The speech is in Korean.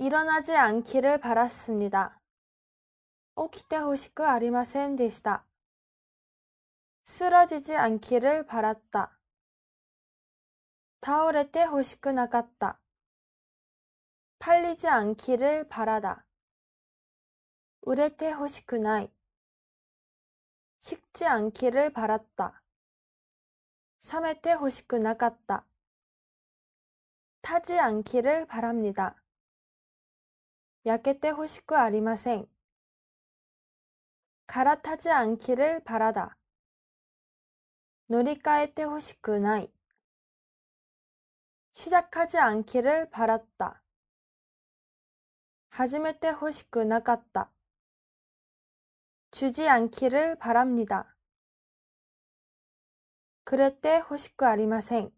일어나지 않기를 바랐습니다. 오키테호시크 아리마센 데시다. 쓰러지지 않기를 바랐다. 타오레테 호시크 나갔다. 팔리지 않기를 바라다. 우레테 호시크 나이. 식지 않기를 바랐다. 사메테 호시크 나갔다. 타지 않기를 바랍니다. 焼けて 호시쿠 아り마せ갈아타지않기를바라 다。 놀이換에て 호시쿠 나이. 시작하지않기를바랐 다。 하지てほ 호시쿠 나갔다. 주지않기를바랍니 다。 그랬대호시쿠아리마생